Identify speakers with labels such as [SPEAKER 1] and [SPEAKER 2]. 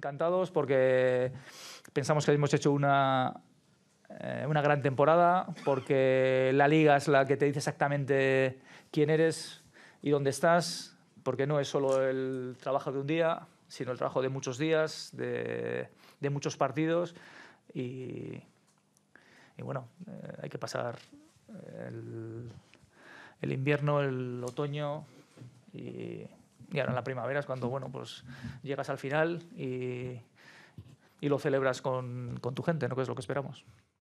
[SPEAKER 1] Encantados porque pensamos que hemos hecho una, eh, una gran temporada, porque la liga es la que te dice exactamente quién eres y dónde estás, porque no es solo el trabajo de un día, sino el trabajo de muchos días, de, de muchos partidos y, bueno, eh, hay que pasar el, el invierno, el otoño y y ahora en la primavera es cuando, bueno, pues llegas al final y, lo celebras con, con tu gente, ¿no? Que es lo que esperamos.